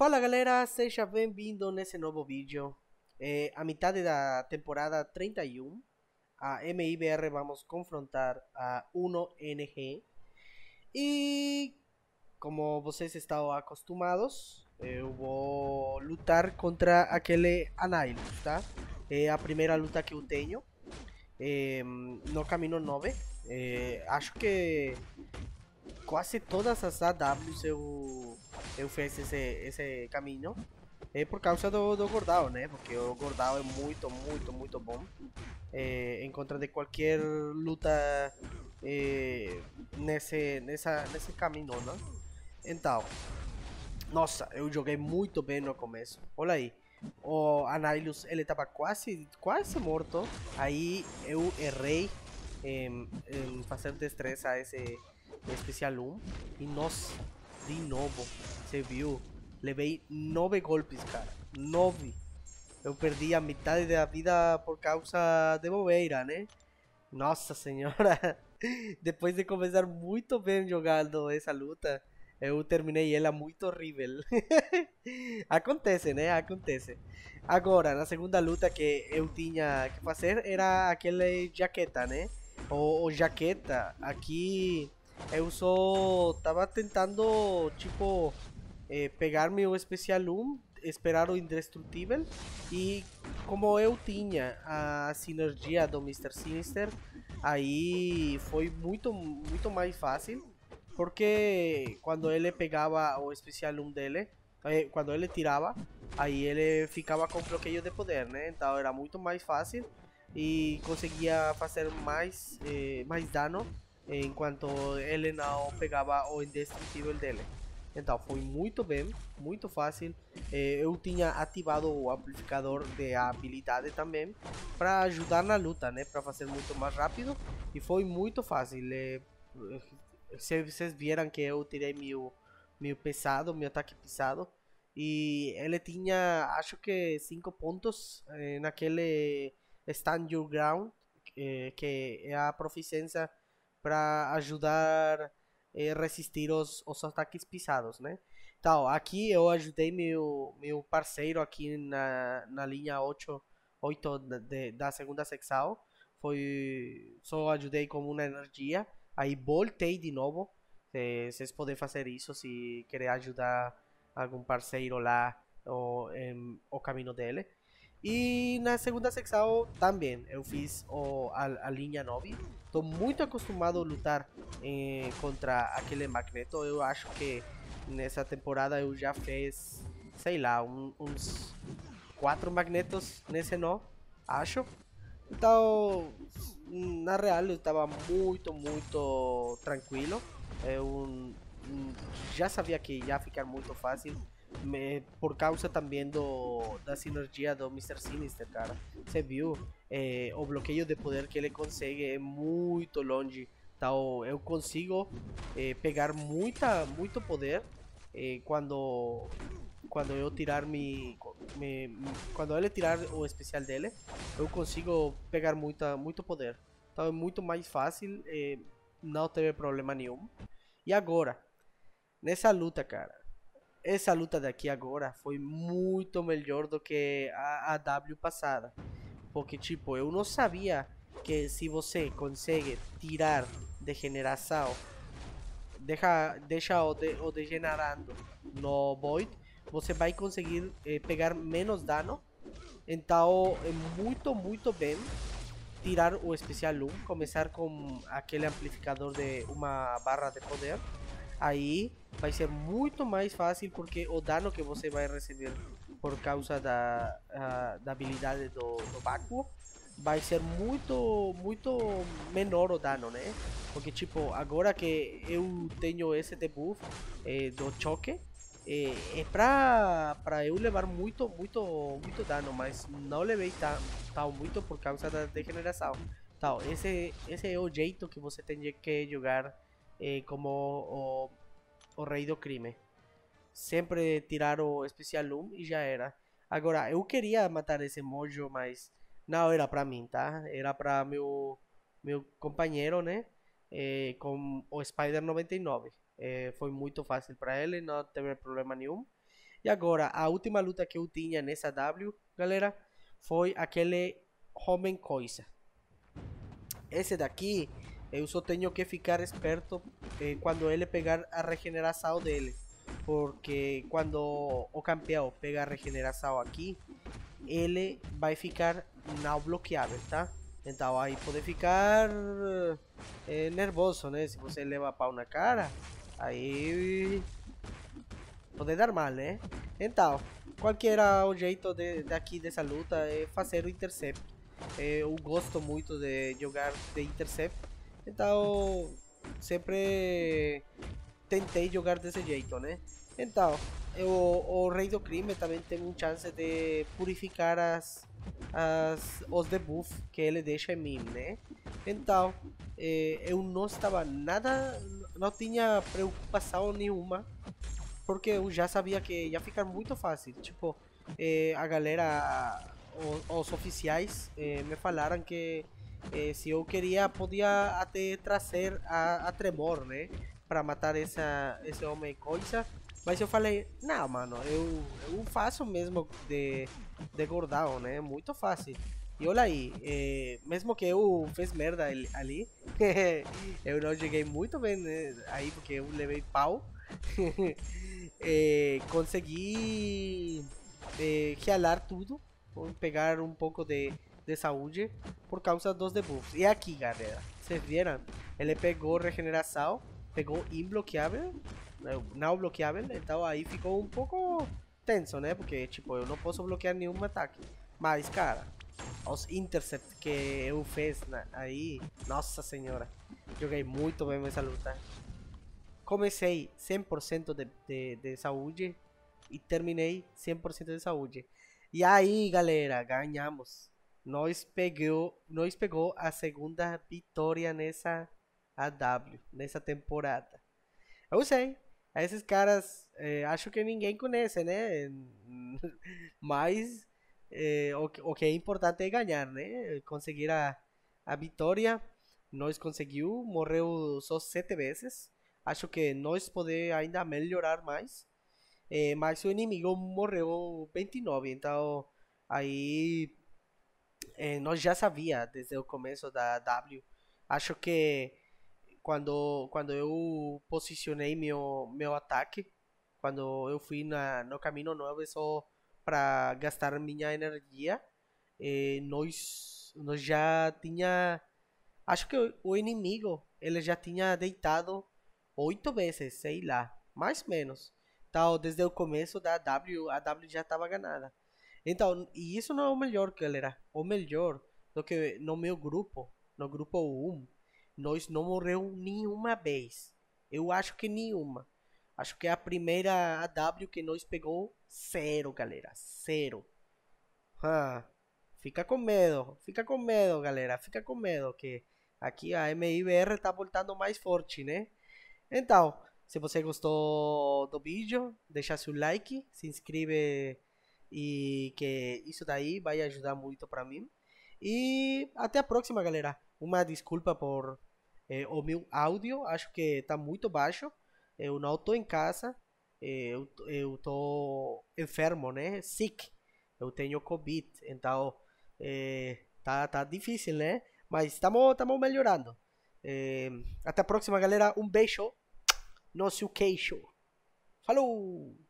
Fala galera, seja bienvenidos en nesse nuevo vídeo. video a de la temporada 31, e um, a MIBR vamos a confrontar a 1NG. Y... E, como vocês estado acostumados, voy a lutar contra aquel Anail, la primera a luta que eu no camino 9. acho que Casi todas las AWs eu eu fiz ese camino caminho eh, por causa do, do né? Porque o gordão é muito, muito, muito bom en eh, em contra de cualquier luta é, eh, nesse, nessa, nesse caminho, né? Então, nossa, eu joguei muito bem no começo. Olha aí, o Anylus, ele estava quase, morto. Aí eu errei em, em fazer um destreza esse especial 1 um. e nossa di novo, se viu? Levei nove golpes, cara. Nove. Eu perdi a de la vida por causa de bobeira, né? Nossa senhora. Después de comenzar muy bien jugando esa luta, eu terminei ela muy horrible. Acontece, né? Acontece. Ahora, la segunda luta que eu tenía que hacer era aquella jaqueta, né? O jaqueta. Aquí... Eu só tava tentando, tipo, eh, pegar meu especial 1, esperar o indestrutível. E como eu tinha a sinergia do Mr. Sinister, aí foi muito, muito mais fácil. Porque quando ele pegava o especial 1 dele, eh, quando ele tirava, aí ele ficava com bloqueio de poder, né? Então era muito mais fácil e conseguia fazer mais, eh, mais dano em quanto ele não pegava o indestrutível dele. Então foi muito bem, muito fácil. Eh, eu tinha ativado o amplificador de habilidade também para ajudar na luta, né? Para fazer muito mais rápido e foi muito fácil. Eh, se vocês viram que eu tirei meu, meu pesado, meu ataque pesado e ele tinha, acho que 5 pontos naquele eh, stand your ground que é a proficiência para ajudar e eh, resistir os, os ataques pisados, né? Então, aqui eu ajudei meu, meu parceiro aqui na, na linha 8, 8 de, da segunda secção. Foi, só ajudei com uma energia. Aí voltei de novo. Eh, vocês podem fazer isso se querer ajudar algum parceiro lá ou, em, o caminho dele. en na segunda sexta también eu fiz o, a, a linha 9. Estoy muito acostumado a lutar eh, contra aquele Magneto. Eu acho que nessa temporada eu já fiz, sei lá, uns quatro Magnetos nesse nó, acho. Então, na real, eu estava muy, muito tranquilo. Eh, ya sabía sabia que ia ficar muy fácil por causa también De la sinergia do Mr. Sinister, cara. Você viu? Eh, o bloqueio de poder que ele consegue é muito longe. Yo eu consigo pegar muita, muito poder Cuando Cuando quando eu tirar mi, cuando quando ele tirar o especial dele, eu consigo pegar muita muito poder. Então é muito mais fácil, eh, não teve problema nenhum. E agora, nessa luta, cara, esa luta aquí agora fue mucho mejor do que a W pasada Porque, tipo, eu sabía que si você consegue tirar de deja Deja o, de, o degenerando no Void, você a conseguir eh, pegar menos dano. Entonces es muy, muy bien tirar o especial 1, Comenzar con aquel amplificador de una barra de poder. aí vai ser muito mais fácil porque o dano que você vai receber por causa da, ah, da habilidade do, do Bakuo vai ser muito, muito menor o dano, né? Porque, tipo, agora que eu tenho esse debuff eh, do choque, é, é pra, pra eu levar muito, muito, muito dano, mas não levei tão muito por causa da degeneração. Então, esse, esse é o jeito que você tem que jogar eh, como o, o Rei do Crime. Sempre tirar o especial 1 e já era. Agora, eu queria matar esse mojo, mas não era pra mim, tá? Era pra meu, meu companheiro, né? Eh, com o Spider 99. Eh, foi muito fácil pra ele, não teve problema nenhum. E agora, a última luta que eu tinha nessa W, galera, foi aquele Homem Coisa. Esse daqui Eu eh, só tenho que ficar esperto eh, cuando ele pegar a de él Porque cuando o campeão pega a aquí él ele a ficar no bloqueado, tá? Então ahí puede ficar eh, nervoso, né? Se você leva pau na cara, ahí puede dar mal, né? ¿eh? Então, cualquier objeto de aquí de, daqui luta? É fazer o intercept. Eu gosto mucho de jogar de intercept Então, sempre tentei jogar desse jeito, né? Então, eu, eh, o Rei do Crime também tem um chance de purificar as, as, os debuffs que ele deixa em mim, né? Então, eh, eu não estava nada, não tinha preocupação nenhuma, porque eu já sabia que ia ficar muito fácil. Tipo, eh, a galera, os, os oficiais eh, me falaram que eh, se eu queria, podia até trazer a, a Tremor, né? Para matar essa, esse homem coisa. Mas eu falei, não, mano, eu, eu faço mesmo de, de gordão, né? Muito fácil. E olha aí, mesmo que eu fiz merda ali, eu não cheguei muito bem né? Eh, aí porque eu levei pau. consegui eh, realar eh, tudo, pegar um pouco de, desahuye por causa dos debuffs. Y aquí, galera, se vieran Ele pegó regenerado Pegó inbloqueable eh, No bloqueable, estaba ahí ficou un poco tenso, Porque, tipo, yo puedo puedo bloquear ningún ataque. Más, cara, os intercepts que eu fez ahí nossa senhora, joguei muy bem essa luta. Comecei 100% de, de, de saúde Y 100% de saúde. Y ahí, galera, ganamos nós pegou, nós pegou a segunda vitória nessa AW, nessa temporada. Eu sei, esses caras eh, acho que ninguém conhece, né? Mas eh, o, o, que é importante é ganhar, né? Conseguir a, a vitória. Nós conseguiu, morreu só sete vezes. Acho que nós podemos ainda melhorar mais. Eh, mas o inimigo morreu 29, então aí eh, nós já sabia desde o começo da W. Acho que quando quando eu posicionei meu meu ataque, quando eu fui na, no caminho novo só para gastar minha energia, eh, nós nós já tinha acho que o, o inimigo ele já tinha deitado oito vezes, sei lá, mais ou menos. Então, desde o começo da W, a W já estava ganhada. Então, e isso não é o melhor, galera. O melhor do que no meu grupo, no grupo 1, nós não morreu nenhuma vez. Eu acho que nenhuma. Acho que a primeira AW que nós pegou, zero, galera. Zero. Ah, fica com medo, fica com medo, galera. Fica com medo que aqui a MIBR tá voltando mais forte, né? Então, se você gostou do vídeo, deixa seu like, se inscreve e que isso daí vai ajudar muito para mim. E até a próxima, galera. Uma desculpa por eh, o meu áudio, acho que está muito baixo. Eu não tô em casa, eh, eu, eu tô enfermo, né? Sick. Eu tenho Covid, então eh, tá, tá difícil, né? Mas estamos melhorando. até a próxima, galera. Um beijo no seu queixo. Falou!